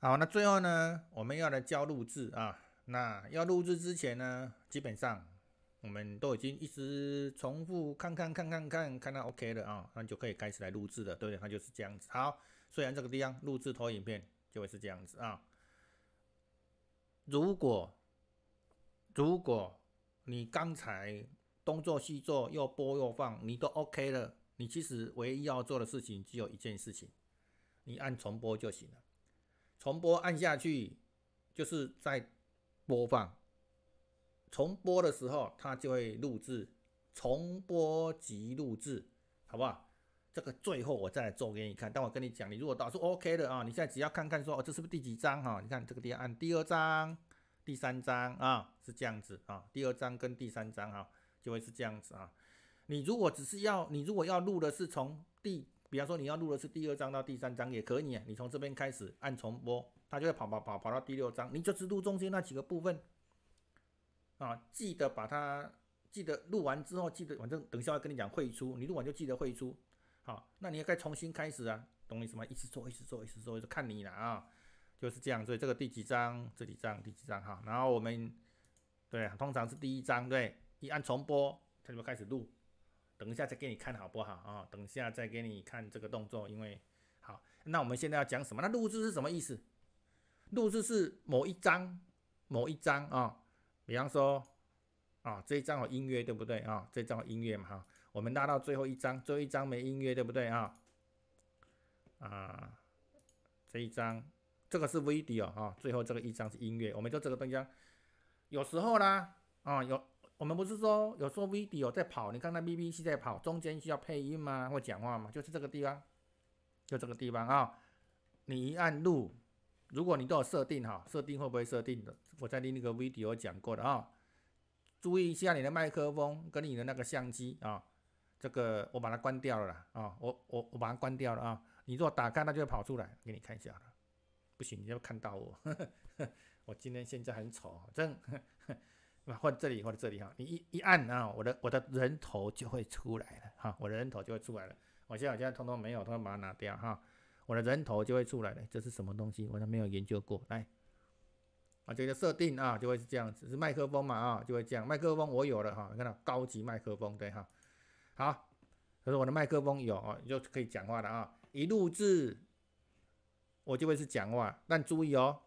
好，那最后呢，我们要来教录制啊。那要录制之前呢，基本上我们都已经一直重复看看看看看看到 OK 了啊，那就可以开始来录制了。对，不对？它就是这样子。好，虽然这个地方录制投影片就会是这样子啊。如果如果你刚才东做西做又播又放，你都 OK 了，你其实唯一要做的事情只有一件事情，你按重播就行了。重播按下去，就是在播放。重播的时候，它就会录制。重播即录制，好不好？这个最后我再做给你看。但我跟你讲，你如果导出 OK 的啊，你现在只要看看说，哦，这是不是第几章哈？你看这个方按第二章、第三章啊，是这样子啊。第二章跟第三章哈，就会是这样子啊。你如果只是要，你如果要录的是从第比方说你要录的是第二章到第三章也可以啊，你从这边开始按重播，它就会跑跑跑跑到第六章，你就只录中间那几个部分啊。记得把它，记得录完之后，记得反正等一下要跟你讲汇出，你录完就记得汇出。好，那你要该重新开始啊，懂意思吗？一直做，一直做，一直做，一直看你了啊。就是这样，所以这个第几章，这几章，第几章哈。然后我们对通常是第一章，对，一按重播，它就开始录。等一下再给你看好不好啊？等一下再给你看这个动作，因为好。那我们现在要讲什么？那录制是什么意思？录制是某一张，某一张啊。比方说啊这一张有音乐对不对啊？这张有音乐嘛哈？我们拉到最后一张，最后一张没音乐对不对啊？啊，这一张这个是 video 啊，最后这个一张是音乐，我们就这个东西。有时候啦啊有。我们不是说有说 video 在跑，你看那 BBC 在跑，中间需要配音嘛，或讲话嘛，就是这个地方，就这个地方啊。你一按录，如果你都有设定哈，设定会不会设定的？我在另一个 video 讲过的啊。注意一下你的麦克风跟你的那个相机啊。这个我把它关掉了啦，啊，我我我把它关掉了啊。你如果打开，它就会跑出来，给你看一下。不行，你要看到我，我今天现在很丑，真。换这里或者这里哈，你一一按啊，我的我的人头就会出来了哈，我的人头就会出来了。我现在我现在通通没有，通通把它拿掉哈，我的人头就会出来了。这是什么东西？我都没有研究过来。啊，这个设定啊，就会是这样，子，是麦克风嘛啊，就会这样。麦克风我有了哈，你看到高级麦克风对哈。好，就是我的麦克风有啊，就可以讲话了啊。一录制，我就会是讲话，但注意哦，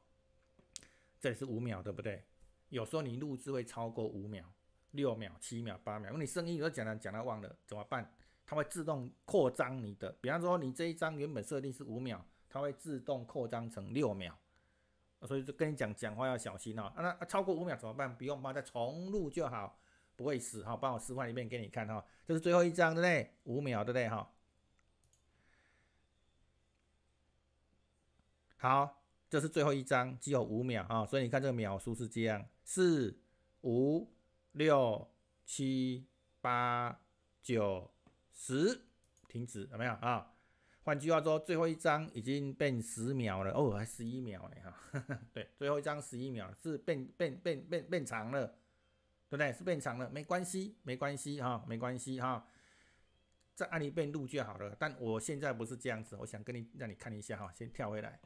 这里是五秒，对不对？有时候你录制会超过五秒、六秒、七秒、八秒，因为你声音有时候讲到讲到忘了怎么办？它会自动扩张你的。比方说你这一张原本设定是五秒，它会自动扩张成六秒。所以就跟你讲讲话要小心哦。那超过五秒怎么办？不用怕，再重录就好，不会死哈。帮我示范一遍给你看哈，这是最后一张对不对？五秒对不对哈？好。这是最后一张，只有五秒啊，所以你看这个秒数是这样，四、五、六、七、八、九、十，停止，有没有啊？换句话说，最后一张已经变十秒了，哦，还十一秒呢哈。对，最后一张十一秒是变变变变变长了，对不对？是变长了，没关系，没关系哈，没关系哈，再按一遍录就好了。但我现在不是这样子，我想跟你让你看一下哈，先跳回来。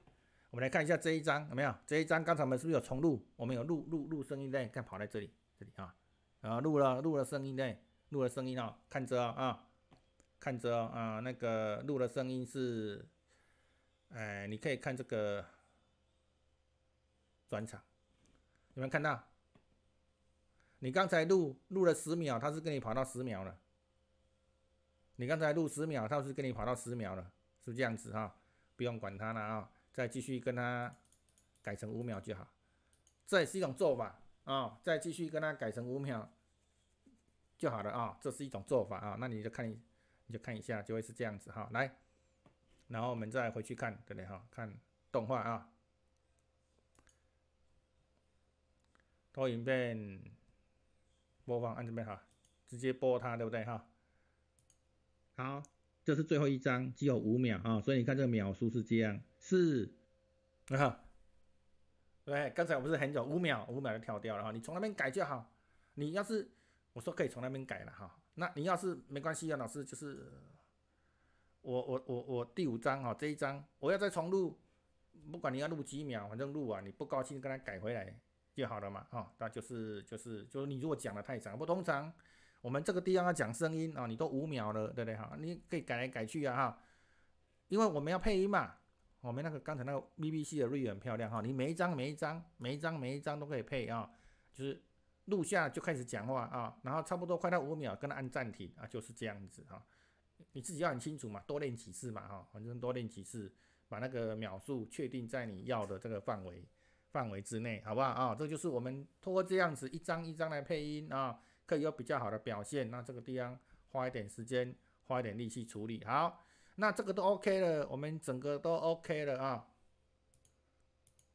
我们来看一下这一张有没有？这一张刚才我们是不是有重录？我们有录录录声音在，看跑在这里这里啊，啊，录了录了声音在，录了声音啊，看着啊啊，看着啊，那个录了声音是，哎，你可以看这个转场，有没有看到？你刚才录录了十秒，他是跟你跑到十秒了。你刚才录十秒，他是跟你跑到十秒了，是不这样子哈？不用管他了啊。再继续跟它改成五秒就好，这也是一种做法啊。再继续跟它改成五秒就好了啊，这是一种做法啊。那你就看，你就看一下，就会是这样子哈。来，然后我们再回去看，对不对？哈，看动画啊。投影片播放按这边哈，直接播它，对不对？哈。好，这是最后一张，只有五秒啊。所以你看这个秒数是这样，四。哈，对，刚才我不是很久，五秒，五秒就跳掉了哈。你从那边改就好。你要是我说可以从那边改了哈。那你要是没关系啊，老师就是我我我我第五章哈这一章我要再重录，不管你要录几秒，反正录啊，你不高兴跟他改回来就好了嘛哈。那就是就是就是你如果讲的太长，不通常我们这个地方要讲声音啊，你都五秒了，对不对哈？你可以改来改去啊哈，因为我们要配音嘛。我们那个刚才那个 BBC 的瑞很漂亮哈，你每一张每一张每一张每一张都可以配啊，就是录下就开始讲话啊，然后差不多快到五秒，跟他按暂停啊，就是这样子哈。你自己要很清楚嘛，多练几次嘛哈，反正多练几次，把那个秒数确定在你要的这个范围范围之内，好不好啊？这就是我们通过这样子一张一张来配音啊，可以有比较好的表现。那这个地方花一点时间，花一点力气处理好。那这个都 OK 了，我们整个都 OK 了啊。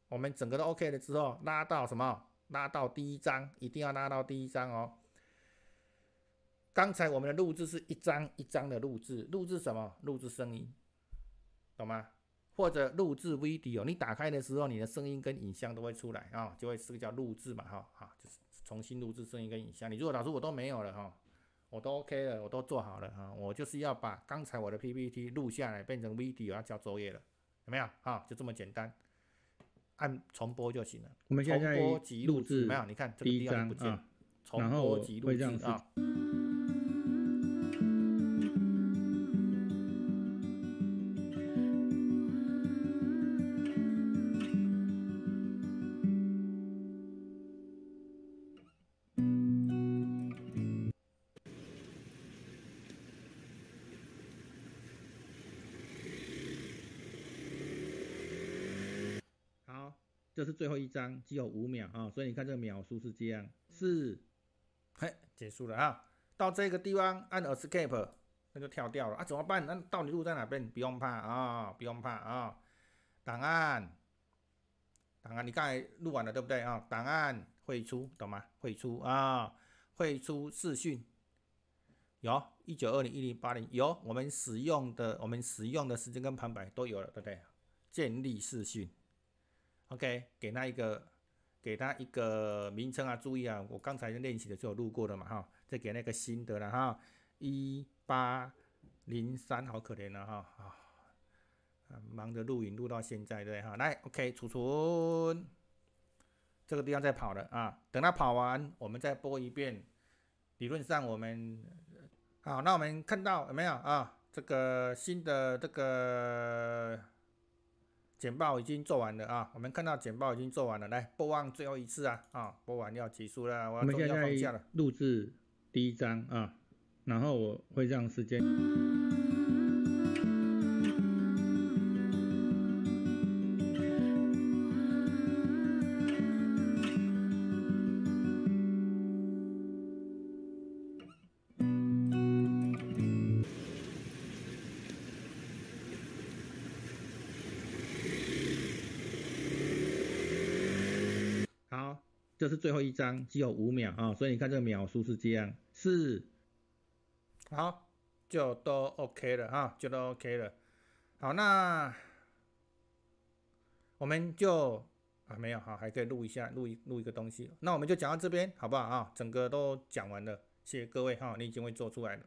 我们整个都 OK 了之后，拉到什么？拉到第一张，一定要拉到第一张哦。刚才我们的录制是一张一张的录制，录制什么？录制声音，懂吗？或者录制 video，你打开的时候，你的声音跟影像都会出来啊，就会是个叫录制嘛，哈，啊，就是重新录制声音跟影像。你如果老师我都没有了哈。我都 OK 了，我都做好了啊！我就是要把刚才我的 PPT 录下来变成 video，要交作业了，有没有啊？就这么简单，按重播就行了。我们现在制，没有？你看这个按不张，重播及录制啊。这是最后一张，只有五秒啊，所以你看这个秒数是这样，四，嘿，结束了啊，到这个地方按 Escape，那就跳掉了啊，怎么办？那到底录在哪边？不用怕啊，不用怕啊，档案，档案，你刚才录完了对不对啊？档案会出，懂吗？会出啊，会出视讯，有，一九二零一零八零有，我们使用的我们使用的时间跟旁白都有了，对不对？建立视讯。OK，给他一个，给他一个名称啊！注意啊，我刚才练习的时候录过的嘛哈，再给那个新的了哈，一八零三，好可怜了哈，啊，忙着录影录到现在对哈，来，OK，储存，这个地方在跑了啊，等他跑完，我们再播一遍，理论上我们，好，那我们看到有没有啊？这个新的这个。简报已经做完了啊，我们看到简报已经做完了，来播完最后一次啊，啊播完要结束了，我们要放假了。录制第一章啊，然后我会让时间。这是最后一张，只有五秒啊，所以你看这个秒数是这样，四，好，就都 OK 了哈，就都 OK 了，好，那我们就啊没有好，还可以录一下，录一录一个东西，那我们就讲到这边好不好啊？整个都讲完了，谢谢各位哈，你已经会做出来了。